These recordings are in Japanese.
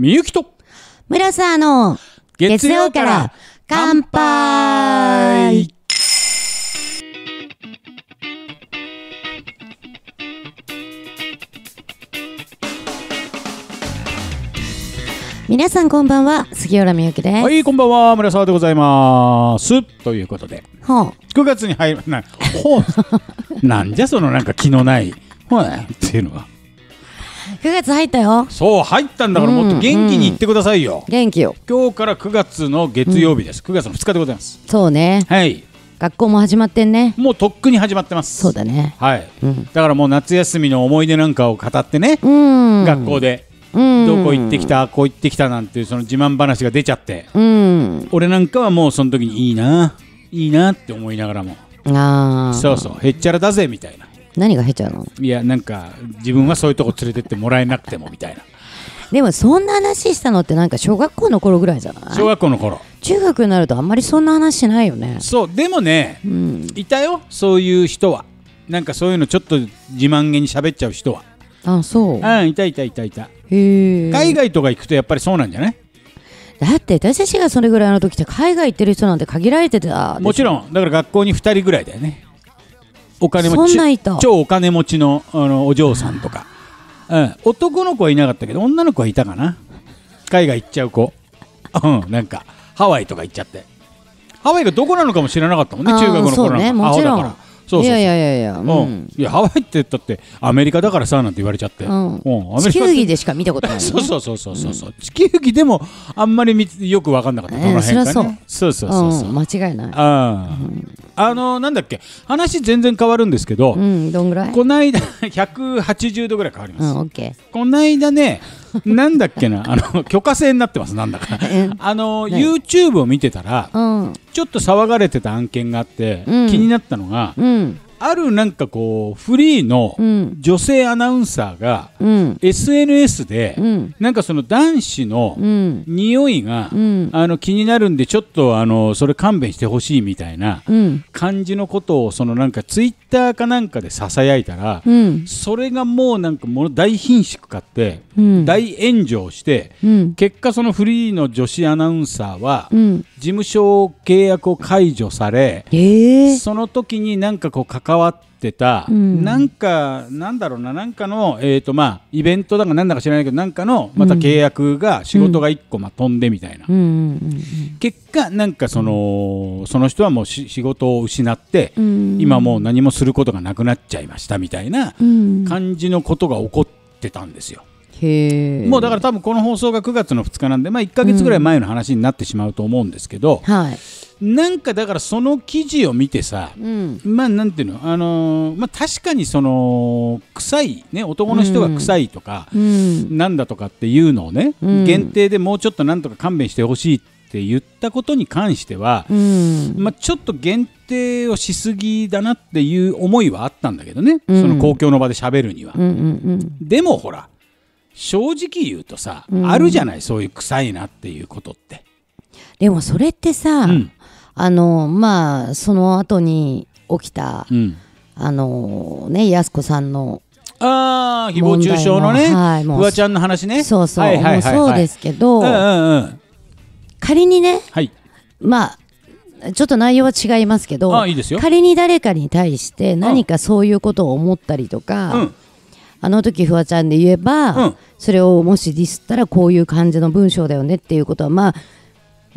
みゆきと村沢の月曜から乾杯皆さんこんばんは杉浦みゆきですはいこんばんは村沢でございますということでほ9月に入らないほう なんじゃそのなんか気のないほうっていうのは9月入ったよそう入ったんだからもっと元気にいってくださいよ、元気よ今日から9月の月曜日です、う9月の2日でございますそうねはい学校も始まってんねもうとっくに始まってますそうだねはい、うん、だからもう夏休みの思い出なんかを語ってね学校でどこ行ってきたこう行ってきたなんていうその自慢話が出ちゃって俺なんかはもうその時にいいないいなって思いながらもそうそうへっちゃらだぜみたいな何が入っちゃうのいやなんか自分はそういうとこ連れてってもらえなくてもみたいなでもそんな話したのってなんか小学校の頃ぐらいじゃない小学校の頃中学になるとあんまりそんな話しないよねそうでもね、うん、いたよそういう人はなんかそういうのちょっと自慢げに喋っちゃう人はあそうあいたいたいたいたへ海外とか行くとやっぱりそうなんじゃないだって私たちがそれぐらいの時って海外行ってる人なんて限られてたもちろんだから学校に2人ぐらいだよねお金持ち超お金持ちのあのお嬢さんとか、うん、男の子はいなかったけど女の子はいたかな海外行っちゃう子うんなんかハワイとか行っちゃってハワイがどこなのかも知らなかったもんね中学の頃なんか、ね、もちろんそうそういやいやいやいや、うん、いやハワイって言ったってアメリカだからさなんて言われちゃって、うん、うん、地球儀でしか見たことない、ね、そうそうそうそうそう、うん、地球儀でもあんまりよく分かんなかった、この辺か、ね、そうそうそうそう、うん、間違いないうんあのなんだっけ話全然変わるんですけど、うん、どんぐらいこの間180度ぐらい変わります、うん、オッケーこの間ねなんだっけなあの許可制になってますなんだかあの、ね、YouTube を見てたら、うん、ちょっと騒がれてた案件があって、気になったのが、うんあるなんかこうフリーの女性アナウンサーが、うん、SNS で、うん、なんかその男子の匂いが、うん、あの気になるんでちょっとあのそれ勘弁してほしいみたいな感じのことをそのなんかツイッターかなんかでささやいたら、それがもうなんかもの大貧縮買って、大炎上して、結果そのフリーの女子アナウンサーは、事務所契約を解除され、えー、その時になんかこう関関わってた、うん、なんかなんだろうななんかの、えーとまあ、イベントだかなんだか知らないけどなんかのまた契約が、仕事が1個、まあ、飛んでみたいな、うん、結果なんかそのその人はもう仕事を失って、今もう何もすることがなくなっちゃいましたみたいな感じのことが起こってたんですよ。もうだから多分この放送が9月の2日なんで、まあ、1か月ぐらい前の話になってしまうと思うんですけど、はいなんかだからその記事を見てさ、うん、まあなんていうの、あのー、まあ、確かにその臭い、ね、男の人が臭いとか、うん、なんだとかっていうのをね、うん、限定でもうちょっとなんとか勘弁してほしいって言ったことに関しては、まあ、ちょっと限定をしすぎだなっていう思いはあったんだけどね、その公共の場で喋るには。うんうんうん、でもほら正直言うとさ、あるじゃないそういう臭いなっていうことって。でもそれってさ、うんあのまあその後に起きた、うん、あのね安子さんのああ誹謗中傷のね、はい、フワちゃんの話ねそうそう、そうですけど、うんうんうん、仮にね、はい、まあちょっと内容は違いますけど仮に誰かに対して何かそういうことを思ったりとか、うん、あの時フワちゃんで言えば、うん、それをもしディスったらこういう感じの文章だよねっていうことはまあ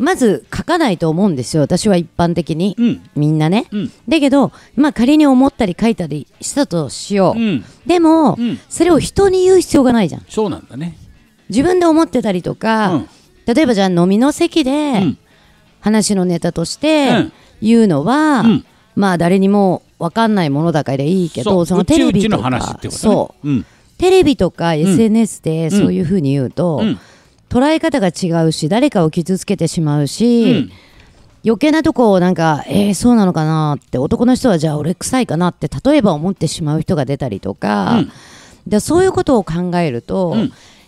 まず書かないと思うんですよ私は一般的に、うん、みんなね、うん、だけど、まあ、仮に思ったり書いたりしたとしよう、うん、でも、それを人に言う必要がないじゃんそうなんだね自分で思ってたりとか、例えばじゃあ飲みの席で、話のネタとして言うのは、まあ誰にも分かんないものだからいいけどそのテレビとか、そう、テレビとか SNS でそういうふうに言うと、捉え方が違うし誰かを傷つけてしまうし、うん、余計なとこをなんかえー、そうなのかなって男の人はじゃあ俺臭いかなって例えば思ってしまう人が出たりとか、でそういうことを考えると、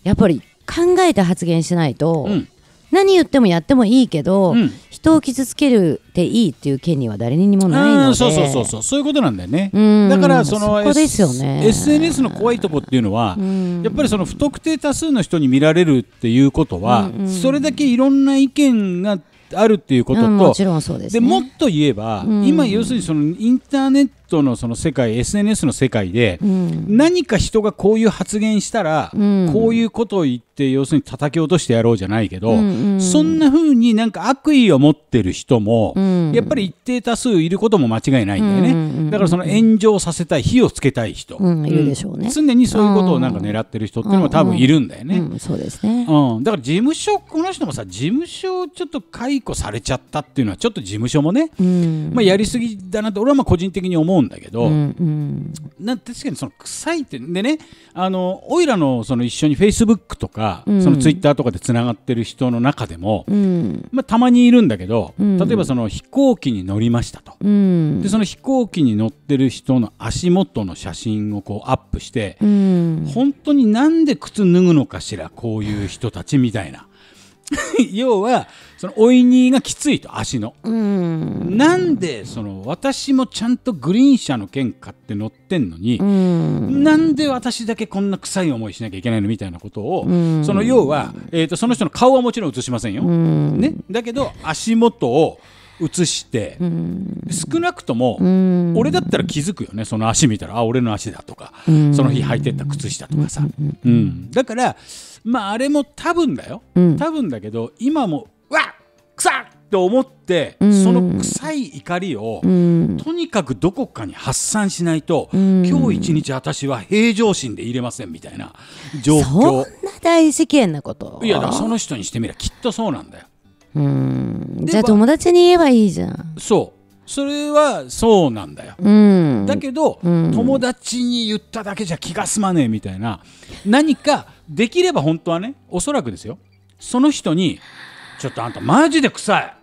やっぱり考えて発言しないと、うん、何言ってもやってもいいけど、うん、人を傷つけるっていいっていう権利は誰にもないのでそうそうそうそうそういうことなんだよねだからそのそですよ、ね、SNS の怖いとこっていうのはやっぱりその不特定多数の人に見られるっていうことは、うんうん、それだけいろんな意見があるっていうことと、ん、も、でもっと言えば、今要するにそのインターネットトのその世界 SNS の世界で、うん、何か人がこういう発言したら、うん、こういうことを言って要するに叩き落としてやろうじゃないけど、うんうん、そんなふうになんか悪意を持ってる人も、うん、やっぱり一定多数いることも間違いないんだよね、うんうんうん、だからその炎上させたい火をつけたい人、いるでしょうね常にそういうことをなんか狙ってる人っていうのは多分いるんだよね、そうですね、うん、だから事務所この人もさ事務所ちょっと解雇されちゃったっていうのはちょっと事務所もね、まあ、やりすぎだなって俺はまあ個人的に思うんだけど、うんうん、な確かにその臭いってでねあのおいらのその一緒にフェイスブックとか、うん、そのツイッターとかでつながってる人の中でも、うん、まあ、たまにいるんだけど、うん、例えばその飛行機に乗りましたと、でその飛行機に乗ってる人の足元の写真をこうアップして、本当になんで靴脱ぐのかしらこういう人たちみたいな。要はそのおいにがきついと足のなんでその私もちゃんとグリーン車の券買って乗ってんのになんで私だけこんな臭い思いしなきゃいけないのみたいなことをその要は、えーと、その人の顔はもちろん映しませんよ、ね、だけど足元を移して少なくとも俺だったら気づくよねその足見たらあ俺の足だとかその日履いてった靴下とかさ、うん、だからまああれも多分だよ、うん、多分だけど今もうわっ臭っと思って、うん、その臭い怒りを、うん、とにかくどこかに発散しないと、うん、今日一日私は平常心でいれませんみたいな状況そんな大事件なこといやその人にしてみりゃきっとそうなんだようんじゃあ友達に言えばいいじゃんそうそれはそうなんだよ、うん、だけど、うん、友達に言っただけじゃ気が済まねえみたいな何かできれば本当はねおそらくですよその人に「ちょっとあんたマジで臭い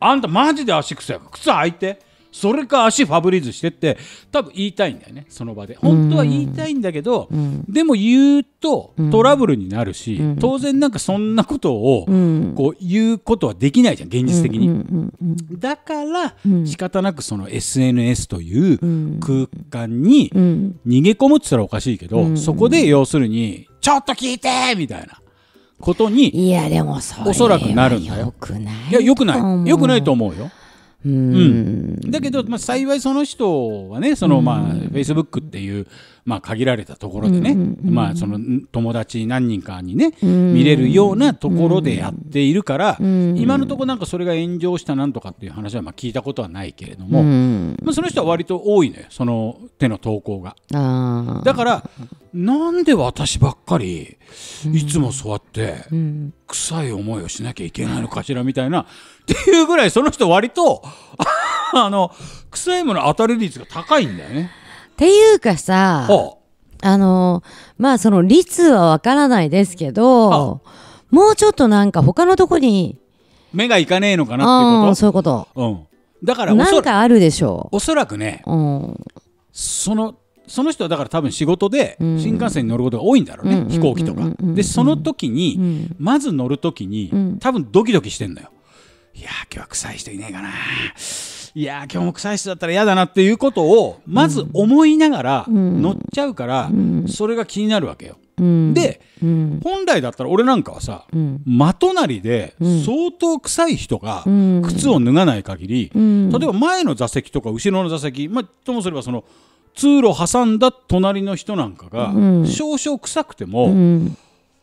あんたマジで足臭い靴開いて」それか足ファブリーズしてって多分言いたいんだよねその場で本当は言いたいんだけど、でも言うとトラブルになるし、当然なんかそんなことをこう言うことはできないじゃん現実的に、だから仕方なくその SNS という空間に逃げ込むって言ったらおかしいけど、そこで要するにちょっと聞いてみたいなことにいやでもそおそらくなるんだよ。くないいやよくないよくないと思うよ。うん、だけど、まあ、幸いその人はねその、まあ、フェイスブックっていうまあ、限られたところでね、まあ、その友達何人かにね、見れるようなところでやっているから、今のところなんかそれが炎上したなんとかっていう話はまあ聞いたことはないけれども、まあ、その人は割と多いのよその手の投稿が。だからなんで私ばっかりいつもそうやって臭い思いをしなきゃいけないのかしらみたいなっていうぐらいその人割と あの臭いもの当たる率が高いんだよね。っていうかさ、あの、まあその率はわからないですけど、もうちょっとなんか他のとこに。目がいかねえのかなっていうことそういうこと。うん。だからなんかあるでしょう。おそらくね、うん、その、その人はだから多分仕事で新幹線に乗ることが多いんだろうね、うん、飛行機とか。で、その時に、うん、まず乗る時に、多分ドキドキしてんのよ。いや今日は臭い人いねえかな。いや今日も臭い人だったら嫌だなっていうことをまず思いながら乗っちゃうから、それが気になるわけよ。で、本来だったら俺なんかはさ、まとなりで相当臭い人が靴を脱がない限り、例えば前の座席とか後ろの座席、まあ、ともすればその通路挟んだ隣の人なんかが少々臭くても、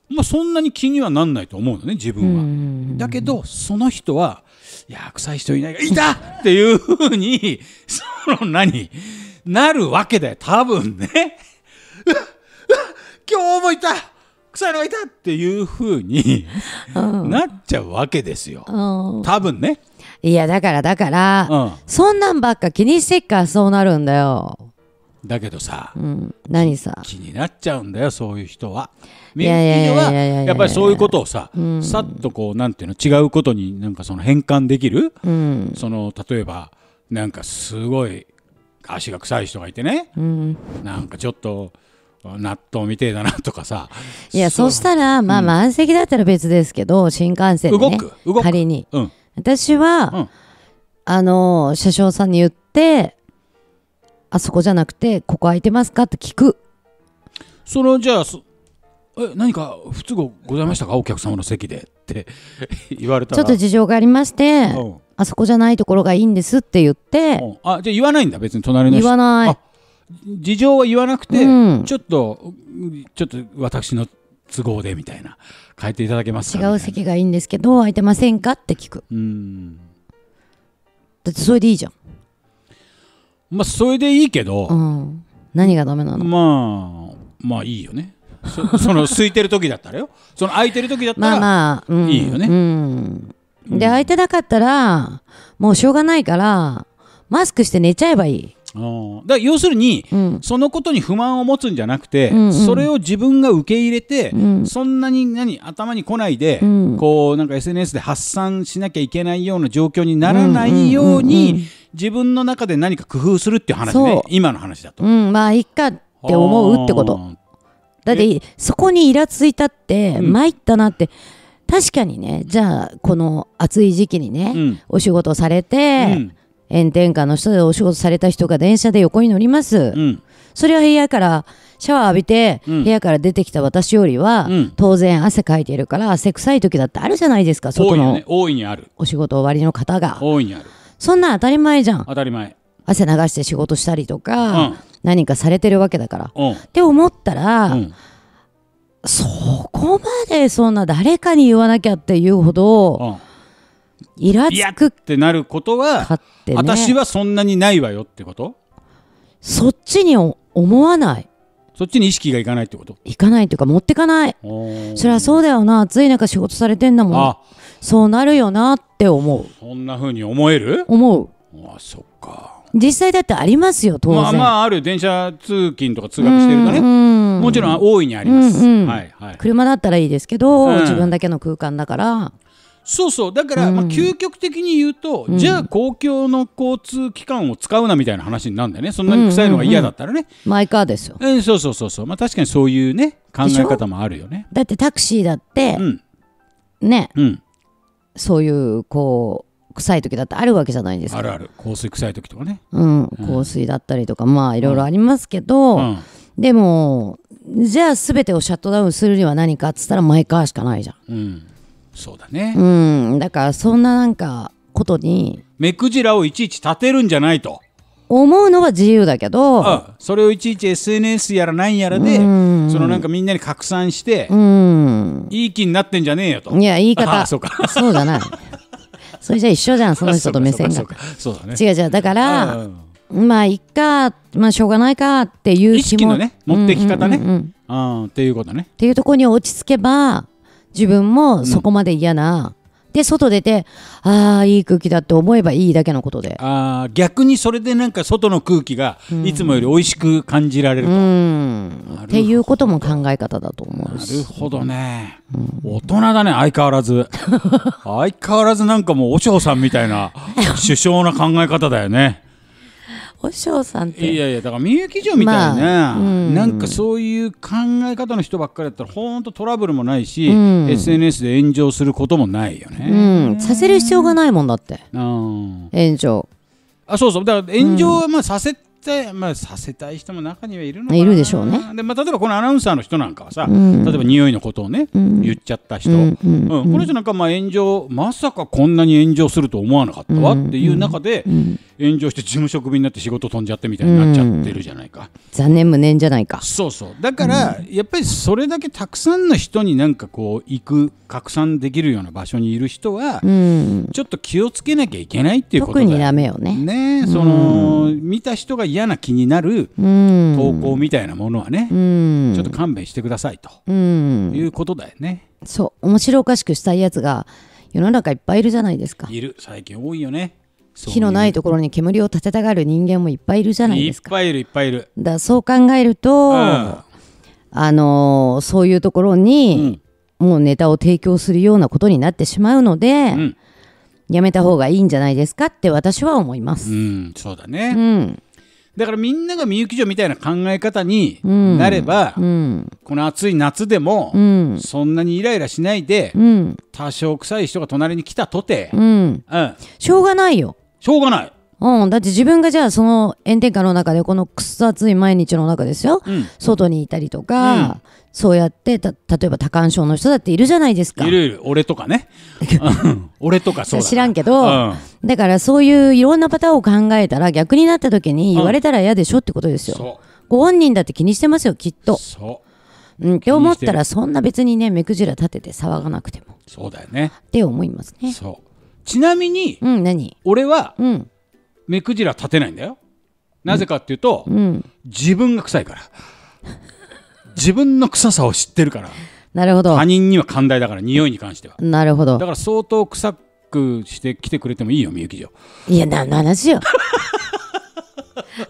まあ、そんなに気にはなんないと思うのね自分は。だけどその人はや、臭い人いないが、いたっていうふうに、その何、なるわけだよ、多分ね。今日もいた臭いのがいたっていうふうに、なっちゃうわけですよ。うん、多分ね。いや、だからだから、うん、そんなんばっか気にしてっからそうなるんだよ。だけどさ、うん、何さ気になっちゃうんだよそういう人は民っいうはやっぱりそういうことをさ、さっとこうなんていうの違うことになんかその変換できる、うん、その例えばなんかすごい足が臭い人がいてね、うん、なんかちょっと。納豆みてえだなとかさいやそしたらまあ満席だったら別ですけど、うん、新幹線で、ね、動く仮に、うん、私は、うん、あの車掌さんに言ってあそこじゃなくてここ空いてますかって聞くそのじゃあえ何か不都合ございましたかお客様の席でって言われたちょっと事情がありまして、うん、あそこじゃないところがいいんですって言って、うん、あじゃあ言わないんだ別に隣の人言わない事情は言わなくて、うん、ちょっとちょっと私の都合でみたいな変えていただけますか違う席がいいんですけど空いてませんかって聞くうんだってそれでいいじゃんまあそれでいいけど、うん、何がダメなのまあまあいいよね その空いてる時だったらよその空いてる時だったらまあまあ、うん、いいよね、うんで空いてなかったらもうしょうがないからマスクして寝ちゃえばいいだ要するに、うん、そのことに不満を持つんじゃなくて、うんうん、それを自分が受け入れて、うん、そんなに何頭に来ないで、うん、こうなんか SNS で発散しなきゃいけないような状況にならないように、うんうんうんうん、自分の中で何か工夫するっていう話ね今の話だと。まあいいかって思うってこと。だってそこにイラついたって参ったなって、確かにねじゃあこの暑い時期にね、お仕事されて、炎天下の人でお仕事された人が電車で横に乗ります、それは部屋からシャワー浴びて、部屋から出てきた私よりは、当然汗かいてるから汗臭い時だってあるじゃないですか外の大いにあるお仕事終わりの方が大いにあるそんな当たり前じゃん当たり前汗流して仕事したりとか、何かされてるわけだから。って思ったら、うん、そこまでそんな誰かに言わなきゃっていうほど、イラつくってなることは、ね、私はそんなにないわよってことそっちに思わない。そっちに意識がいかないってこといかないというか持ってかないそりゃそうだよな暑い中仕事されてんだもんそうなるよなって思うそんなふうに思える思うあそっか実際だってありますよ、当然。まあ、まあ、ある電車通勤とか通学してるとね、もちろん大いにあります。はいはい、車だったらいいですけど、うん、自分だけの空間だから。そうそうだから、うん、まあ、究極的に言うと、うん、じゃあ公共の交通機関を使うなみたいな話になるんだよねそんなに臭いのが嫌だったらね、うんうんうん、マイカーですよ、えそうそうそうそうまあ確かにそういうね考え方もあるよねだってタクシーだって、うん、ね、うん、そういうこう臭い時だってあるわけじゃないですかあるある香水臭い時とかね、うん、香水だったりとか、まあいろいろありますけど、うんうん、でもじゃあ全てをシャットダウンするには何かっつったらマイカーしかないじゃん、うん、そうだね、うん、だからそんななんかことに目くじらをいちいち立てるんじゃないと思うのは自由だけどああ、それをいちいち SNS やらなんやらで、そのなんかみんなに拡散して、うん、いい気になってんじゃねえよといや言い方 そうかそうじゃないそれじゃ一緒じゃんその人と目線が そうだね違う違うだからまあいっかまあしょうがないかっていう意識のね持ってき方ね、うんうんうん、っていうことねっていうところに落ち着けば自分もそこまで嫌な、で外出てああいい空気だって思えばいいだけのことであ逆にそれでなんか外の空気がいつもより美味しく感じられると、うん、っていうことも考え方だと思うなるほどね、うん、大人だね相変わらず 相変わらずなんかもう和尚さんみたいな 首相な考え方だよね和尚さんっていやいやだからみゆき嬢みたいな、まあうん、なんかそういう考え方の人ばっかりだったら本当トラブルもないし、うん、SNS で炎上することもないよね、うん、させる必要がないもんだって炎上あそうそうだから炎上はまあさせ対、まあ、させたい人も中にはいるのかいるでしょうねで、まあ、例えばこのアナウンサーの人なんかはさ、うん、例えば匂いのことをね、うん、言っちゃった人、うんこの人なんかまあ炎上まさかこんなに炎上すると思わなかったわっていう中で、炎上して事務職人になって仕事飛んじゃってみたいになっちゃってるじゃないか、残念無念じゃないかそうそうだから、やっぱりそれだけたくさんの人になんかこう行く拡散できるような場所にいる人は、ちょっと気をつけなきゃいけないっていうことだ特にダメよねねその、見た人が嫌な気になる投稿みたいなものはね、ちょっと勘弁してくださいと、いうことだよね。そう面白おかしくしたいやつが世の中いっぱいいるじゃないですか。いる最近多いよね。火のないところに煙を立てたがる人間もいっぱいいるじゃないですか。いっぱいいるいっぱいいる。だそう考えると、うん、あのー、そういうところに、うん、もうネタを提供するようなことになってしまうので、うん、やめた方がいいんじゃないですかって私は思います。そうだね、うんだからみんながみゆき城みたいな考え方になれば、うん、この暑い夏でも、そんなにイライラしないで、うん、多少臭い人が隣に来たとて、うんしょうがないよしょうがないうん、だって自分がじゃあその炎天下の中でこのくっそ暑い毎日の中ですよ、うん、外にいたりとか、うん、そうやってた例えば多汗症の人だっているじゃないですかいるいる俺とかね俺とかそう 知らんけど、うん、だからそういういろんなパターンを考えたら逆になった時に言われたら嫌でしょってことですよ、ご本人だって気にしてますよきっとう、うん、って思ったらそんな別にね目くじら立てて騒がなくてもそうだよねって思いますねちなみに、うん、何俺は、うん目くじら立てないんだよなぜかっていうと、うん、自分が臭いから自分の臭さを知ってるからなるほど他人には寛大だから匂いに関してはなるほどだから相当臭くして来てくれてもいいよみゆきじょいや何の話よ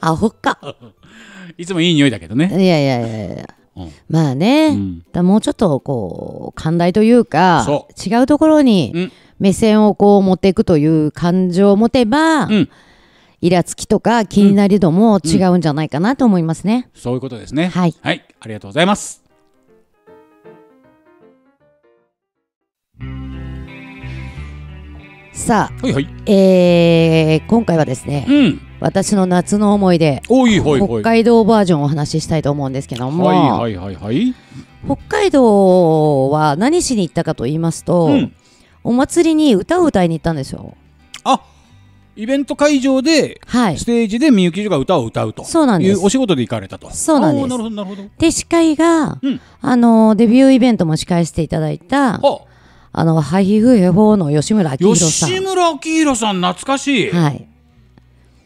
アホかいつもいい匂いだけどねいやいやいやいやうん、まあね、うん、だもうちょっとこう寛大というか違うところに目線をこう持っていくという感情を持てば、うんイラつきとか気になり度も違うんじゃないかなと思いますね。そういうことですね。はい、はい、ありがとうございます。さあ、はいはい、えー、今回はですね、うん、私の夏の思い出北海道バージョンをお話ししたいと思うんですけども、はいはいはいはい、北海道は何しに行ったかと言いますと、うん、お祭りに歌を歌いに行ったんですよ。あイベント会場で、はい、ステージでみゆきじが歌を歌うとそうなんですお仕事で行かれたとそうなんですなるほどなるほどで司会が、うん、あのデビューイベントも司会していただいたあのハイフヘフォーの吉村明宏さん吉村明宏さん懐かしい、はい、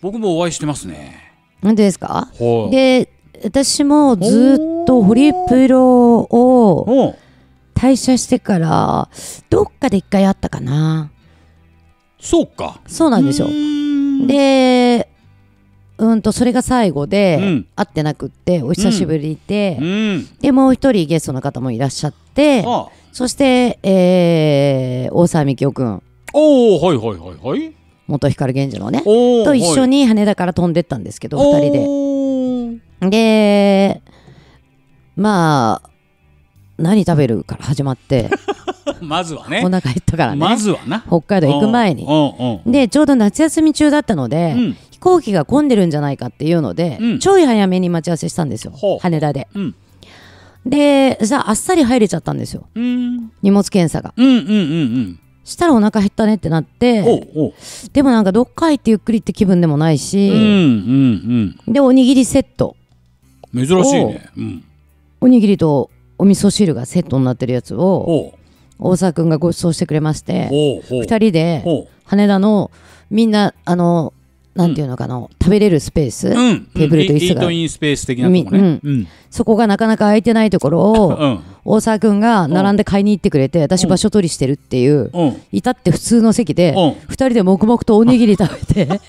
僕もお会いしてますね本当ですかで私もずっとホリプロを退社してからどっかで一回あったかなそうかそうなんですよでうんとそれが最後で、うん、会ってなくってお久しぶりで、うん、でもう一人ゲストの方もいらっしゃって、ああそして、えー、大沢みきおくんおおはいはいはいはい元光源氏のねと一緒に羽田から飛んでったんですけど2人ででまあ何食べるから始まって まずはねお腹減ったからねまずはな北海道行く前にでちょうど夏休み中だったので、うん、飛行機が混んでるんじゃないかっていうので、うん、ちょい早めに待ち合わせしたんですよ羽田で、うん、でさあっさり入れちゃったんですよ荷物検査がうんうんうんうんしたらお腹減ったねってなってでもなんかどっか行ってゆっくりって気分でもないし、うんうんうん、でおにぎりセット珍しいね、うん、おにぎりとお味噌汁がセットになってるやつを大沢君がご馳走してくれまして2人で羽田のみんなあのなんていうのかな、食べれるスペース、うん、テーブルと椅子が、うん、インスペース的なとこね、うんうん、そこがなかなか空いてないところを、大沢君が並んで買いに行ってくれて私場所取りしてるっていう、いたって普通の席で、う2人で黙々とおにぎり食べて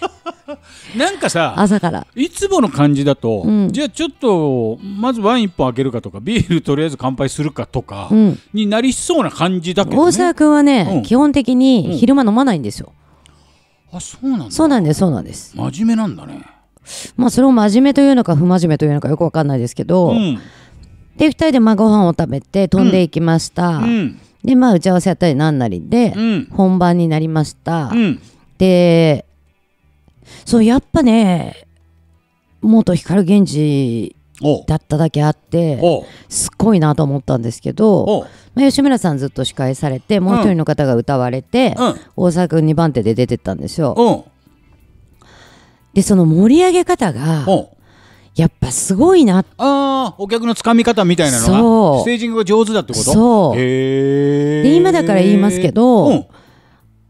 なんかさ朝からいつもの感じだと、うん、じゃあちょっとまずワイン1本開けるかとかビールとりあえず乾杯するかとかになりそうな感じだけど、ね、大沢君はね、うん、基本的に昼間飲まないんですよ、うん、あそうなんそうなんですそうなんです真面目なんだねまあそれを真面目というのか不真面目というのかよくわかんないですけど、で2人でまあご飯を食べて飛んでいきました、でまあ打ち合わせやったりななりで、本番になりました、でそうやっぱね元光源氏だっただけあってすごいなと思ったんですけど、まあ、吉村さんずっと司会されてもう一人の方が歌われて、うん、大沢君2番手で出てったんですよ。でその盛り上げ方がやっぱすごいなあお客のつかみ方みたいなのがそうステージングが上手だってことそうで今だから言いますけど、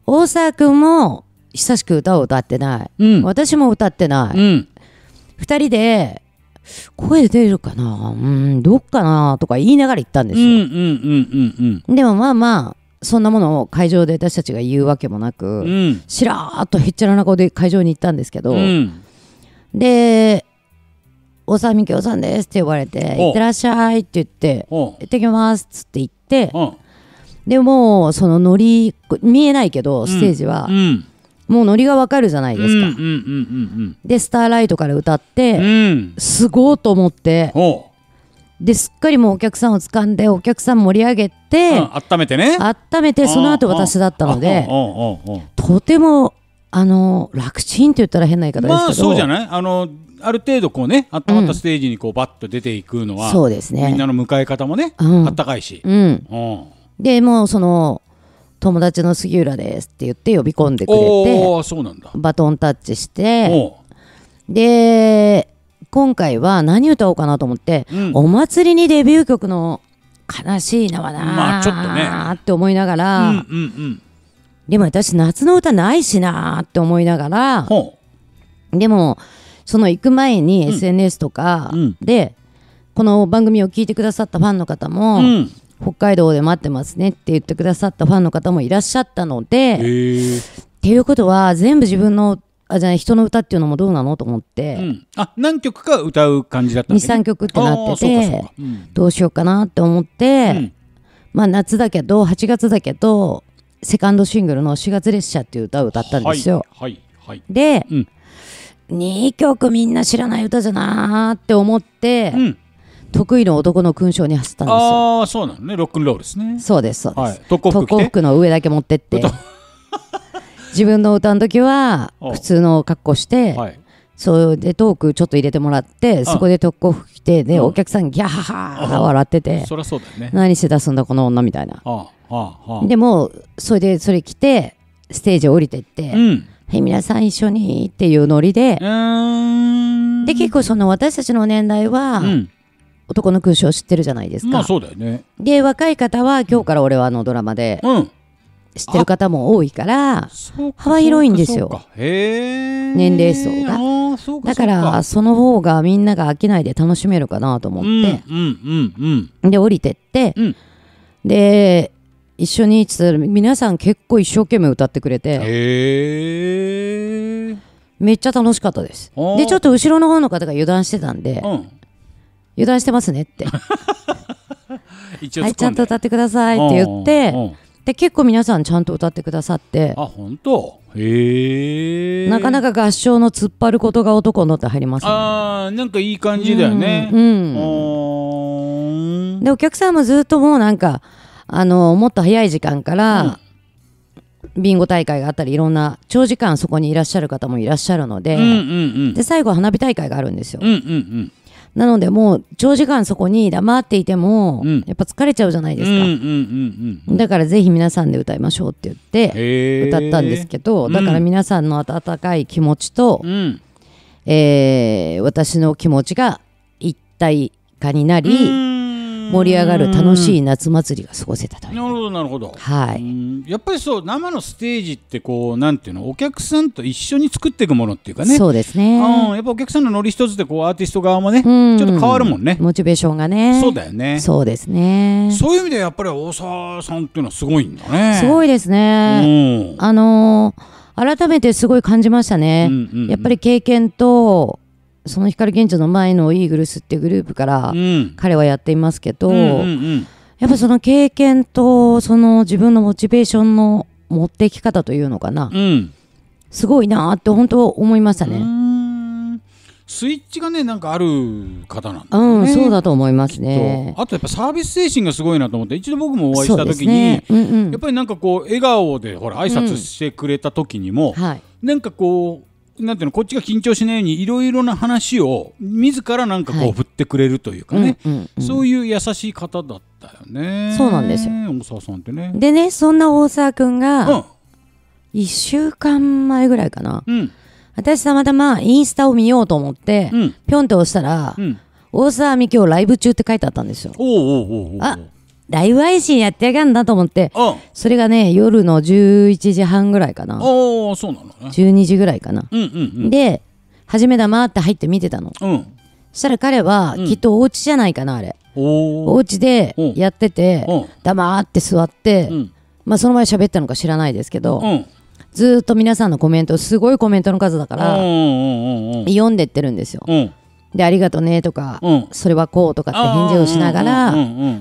大沢君も久しく歌を歌ってない、うん、私も歌ってない、うん、2人で声出るかなうんどっかなとか言いながら行ったんですよでもまあまあそんなものを会場で私たちが言うわけもなく、うん、しらーっとへっちゃらな顔で会場に行ったんですけど、うん、で「おさみきょうさんです」って呼ばれて「いってらっしゃい」って言って「行ってきます」っつって行ってでもそのノリ見えないけどステージは。うんもうノリがわかるじゃないですか、で「スターライト」から歌って、うん、すごうと思ってですっかりもうお客さんを掴んでお客さん盛り上げて、うん、温めてね温めてその後私だったのでとてもあの楽ちんって言ったら変な言い方ですけど、まあ、そうじゃないあのある程度こうね温まったステージにこうバッと出ていくのは、うん、そうですねみんなの迎え方もね、うん、あったかいし、うん、うん、でもうその友達の杉浦ですって言って呼び込んでくれてそうなんだバトンタッチしてで今回は何歌おうかなと思って、うん、お祭りにデビュー曲の「悲しいなはな」まあちょっとねって思いながら、うんうんうん、でも私夏の歌ないしなって思いながらでもその行く前に SNS とかで、うん、この番組を聞いてくださったファンの方も、うん北海道で待ってますねって言ってくださったファンの方もいらっしゃったのでっていうことは全部自分のあじゃあ人の歌っていうのもどうなのと思って、うん、あ何曲か歌う感じだったんです、ね、23曲ってなってて、うん、どうしようかなって思って、うん、まあ夏だけど8月だけどセカンドシングルの「4月列車」っていう歌を歌ったんですよ。はい、はい、で、うん、2曲みんな知らない歌じゃなーって思って。うん得意の男の勲章に走ったんですよああそうなのねロックンロールですねそうですそうです、はい、特攻服服の上だけ持ってって 自分の歌の時は普通の格好して、はい、それでトークちょっと入れてもらってそこで特攻服着てで、お客さんギャハハ笑っててそりゃそうだよね何して出すんだこの女みたいなでもそれでそれ着てステージ降りてって、うんはい、皆さん一緒にっていうノリで、で結構その私たちの年代は、うん、男の空想知ってるじゃないですか、まあそうだよねで若い方は今日から俺はあのドラマで、知ってる方も多いから幅広いんですよ年齢層がだからその方がみんなが飽きないで楽しめるかなと思って、で降りてって、で一緒に皆さん結構一生懸命歌ってくれてめっちゃ楽しかったですでちょっと後ろの方の方が油断してたんで、油断してますねって 一応はい、ちゃんと歌ってくださいって言って、うんうんで結構皆さんちゃんと歌ってくださってあ本当へえなかなか合唱の突っ張ることが男のって入ります、ね、あなんかいい感じだよね、うんうん、でお客さんもずっともうなんかあのもっと早い時間から、うん、ビンゴ大会があったりいろんな長時間そこにいらっしゃる方もいらっしゃるのでうんうんうん、で最後花火大会があるんですよ。うんうんうんなのでもう長時間そこに黙っていても、やっぱ疲れちゃうじゃないですか、だからぜひ皆さんで歌いましょうって言って歌ったんですけどだから皆さんの温かい気持ちと、うん、えー、私の気持ちが一体化になり、盛り上がる楽しい夏祭りが過ごせたとなるほどなるほど、はい、やっぱりそう生のステージってこうなんていうのお客さんと一緒に作っていくものっていうかねそうですね、うん、やっぱお客さんのノリ一つでこうアーティスト側もねちょっと変わるもんねモチベーションがねそうだよねそうですねそういう意味でやっぱり大沢さんっていうのはすごいんだねすごいですね、うん、あのー改めてすごい感じましたね、うん、やっぱり経験とその光源氏の前のイーグルスっていうグループから彼はやっていますけど、うんうんうん、やっぱその経験とその自分のモチベーションの持ってき方というのかな、うん、すごいなって本当思いましたね。スイッチがねなんかある方なんだ、ね、うん、そうだと思いますねあとやっぱサービス精神がすごいなと思って一度僕もお会いした時に、ねうんうん、やっぱりなんかこう笑顔でほら挨拶してくれた時にも、うんはい、なんかこうなんていうのこっちが緊張しないようにいろいろな話を自らなんかこう、振ってくれるというかね、そういう優しい方だったよねそうなんですよ大沢さんってねでねそんな大沢君が1週間前ぐらいかな、うん、私たまたまインスタを見ようと思って、ぴょんって押したら、うん、大沢美京ライブ中って書いてあったんですよおうおうおうおうあライブ配信やってやがんだと思って、うんそれがね、夜の11時半ぐらいかな。あそうなのね12時ぐらいかな。うんうんで、初めだまーって入って見てたの。うんそしたら彼は、きっとお家じゃないかな、あれ。おお家でやってて黙って座って、うんまあその前喋ったのか知らないですけど、うんずーっと皆さんのコメント、すごいコメントの数だから、読んでってるんですよ。うんでありがとねとか、うん、それはこうとかって返事をしながら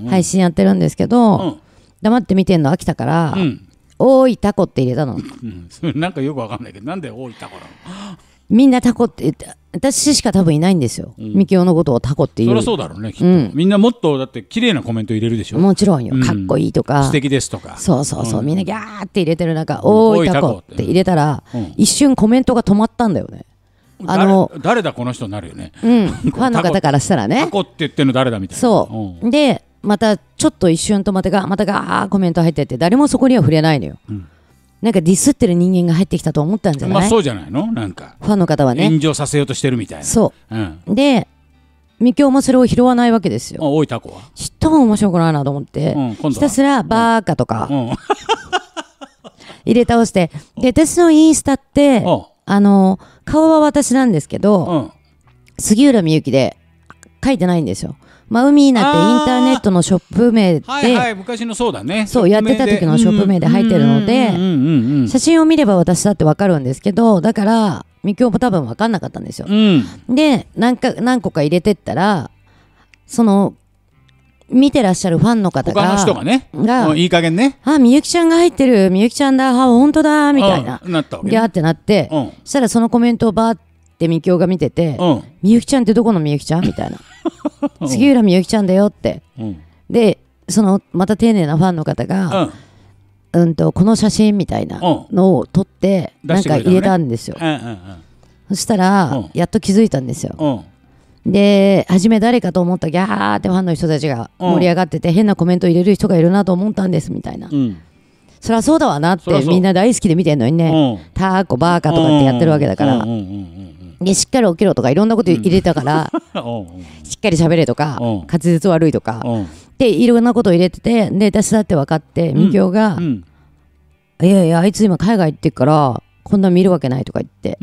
配信やってるんですけど、うん、黙って見てんの飽きたから、うん、おいタコって入れたの、うん、なんかよくわかんないけどなんでおいタコなのみんなタコって言って私しか多分いないんですよ、うん、みきおのことをタコって言うそりゃそうだろうねきっと、うん、みんなもっとだって綺麗なコメント入れるでしょもちろんよ、かっこいいとか素敵ですとかそうそうそう、みんなギャーって入れてる中「おいタコ」って入れたら、一瞬コメントが止まったんだよねあの誰だこの人になるよね、うん、ファンの方からしたらねタコって言ってるの誰だみたいなそう、でまたちょっと一瞬とまたがまたがーコメント入ってって誰もそこには触れないのよ、うん、なんかディスってる人間が入ってきたと思ったんじゃないまあそうじゃないのなんかファンの方はね炎上させようとしてるみたいなそう、うん、でみきょもそれを拾わないわけですよ多いタコはちっとも面白くないなと思って、うん、ひたすらバーカとか、入れ倒してで私のインスタってあの顔は私なんですけど、うん、杉浦みゆきで書いてないんですよ。まあ、海なってインターネットのショップ名で、はいはい、昔のそうだねそうやってた時のショップ名で入ってるので写真を見れば私だって分かるんですけどだからみきょも多分分かんなかったんですよ、うん、で何か何個か入れてったらその見てらっしゃるファンの方が他の人がねが、いい加減ねあみゆきちゃんが入ってるみゆきちゃんだあ本当だみたいな、なったわけ、ね、ギってなって、うん、そしたらそのコメントをばーってみきおが見てて「みゆきちゃんってどこのみゆきちゃん?」みたいな 「杉浦みゆきちゃんだよ」って、でそのまた丁寧なファンの方が、うんとこの写真みたいなのを撮って、なんか入れたんですよ、ねうんうんうん、そしたら、やっと気づいたんですよ、うん、で初め誰かと思ったギャーってファンの人たちが盛り上がってて、変なコメント入れる人がいるなと思ったんですみたいな、うん、そりゃそうだわなってみんな大好きで見てんのにね、うん、ターコバーカとかってやってるわけだから、でしっかり起きろとかいろんなこと入れたから、しっかり喋れとか、滑舌悪いとか、でいろんなこと入れててで私だって分かってみきおが、いやいやあいつ今海外行ってっからこんな見るわけないとか言って。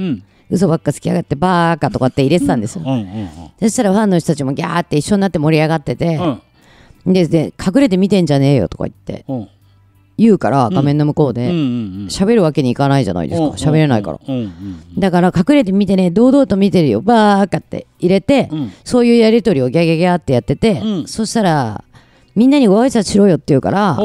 嘘ばっかつきやがってバーカとかって入れてたんですよ、そしたらファンの人たちもギャーって一緒になって盛り上がってて、うん、でで隠れて見てんじゃねえよとか言って、うん、言うから画面の向こうで喋るわけにいかないじゃないですか喋れないからだから隠れて見てね堂々と見てるよバーカって入れて、うん、そういうやり取りをギャギャギャってやってて、そしたらみんなにご挨拶しろよって言うから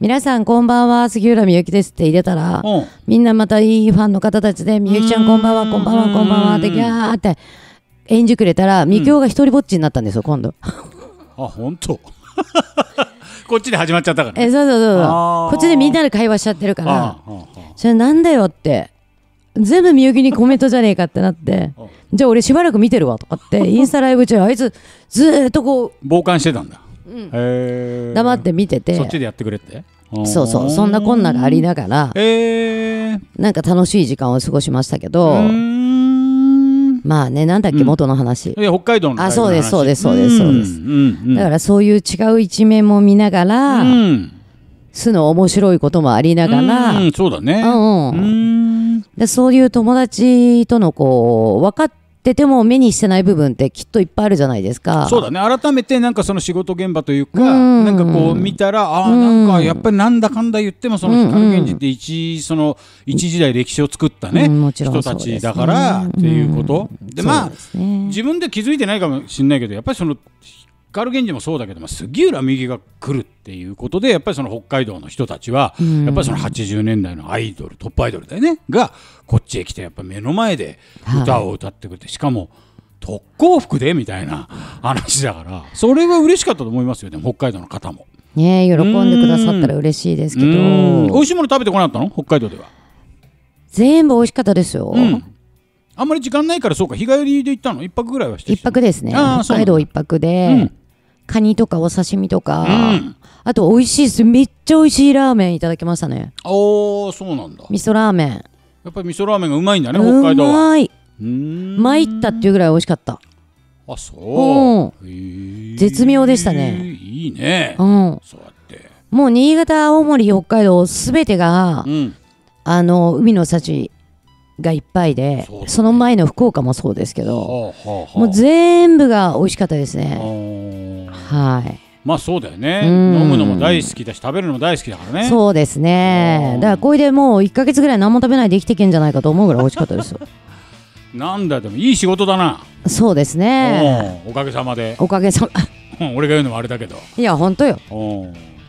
皆さんこんばんは杉浦みゆきですって入れたらみんなまたいいファンの方たちでみゆきちゃんこんばんはこんばんはこんばんはってギャーって演じくれたらみきうが一人ぼっちになったんですよ今度あ本当 こっちで始まっちゃったから、ね、えそうそうそうこっちでみんなで会話しちゃってるからそれなんだよって全部みゆきにコメントじゃねえかってなってじゃあ俺しばらく見てるわとかってインスタライブ中あいつずっとこう傍観してたんだうん、黙って見ててそっちでやってくれってそうそうそんなこんながありながらなんか楽しい時間を過ごしましたけどまあねなんだっけ元の話、うん、北海道のあそうですそうですそうですそうです、だからそういう違う一面も見ながら、素の面白いこともありながら、うそうだね、うん、でそういう友達とのこう分かってででも目にしてない部分ってきっといっぱいあるじゃないですかそうだね改めてなんかその仕事現場というか、うん、なんかこう見たらああんかやっぱりなんだかんだ言ってもその光源氏って一,、その一時代歴史を作ったね、うん、人たちだからっていうこと、でまあ、ね、自分で気づいてないかもしれないけどやっぱりその光源氏もそうだけども杉浦右が来るっていうことでやっぱりその北海道の人たちは、やっぱりその80年代のアイドルトップアイドルだよねがこっちへ来てやっぱ目の前で歌を歌ってくれて、はい、しかも特攻服でみたいな話だからそれは嬉しかったと思いますよね北海道の方も。ね喜んでくださったら嬉しいですけど美味しいもの食べてこなかったの北海道では全部美味しかったですよ、うん、あんまり時間ないからそうか日帰りで行ったの一泊ぐらいはして一泊ですね北海道一泊で、うんカニとかお刺身とか、うん、あと美味しいですめっちゃ美味しいラーメンいただきましたねああそうなんだ味噌ラーメンやっぱり味噌ラーメンがうまいんだね北海道はうまい参ったっていうぐらい美味しかったあそう、うん、絶妙でしたねいいねうんそうやってもう新潟青森北海道すべてが、うん、あの海の幸がいっぱいでそ、ね,、の前の福岡もそうですけど、はあはあ、もう全部が美味しかったですねはいまあそうだよね、うん、飲むのも大好きだし食べるのも大好きだからねそうですねだからこれでもう1か月ぐらい何も食べないで生きていけんじゃないかと思うぐらい美味しかったですよ なんだでもいい仕事だなそうですねおかげさまでおかげさま 俺が言うのもあれだけどいや本当よ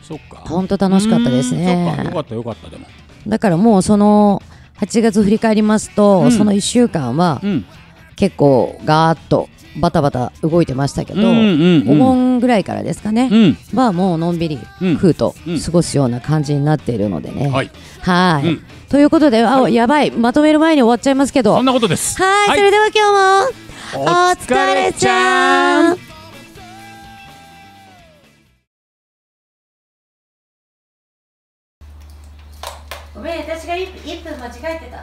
そっか本当楽しかったですねよかったよかったでもだからもうその8月振り返りますと、うん、その1週間は、うん、結構ガーッとバタバタ動いてましたけど、うんうんうん、お盆ぐらいからですかね、うん、はもうのんびり食うと過ごすような感じになっているのでね。はい、はいうん、ということであ、やばいまとめる前に終わっちゃいますけどそんなことですはいそれでは今日もお疲れちゃんごめん私が 1, 1分間違えてた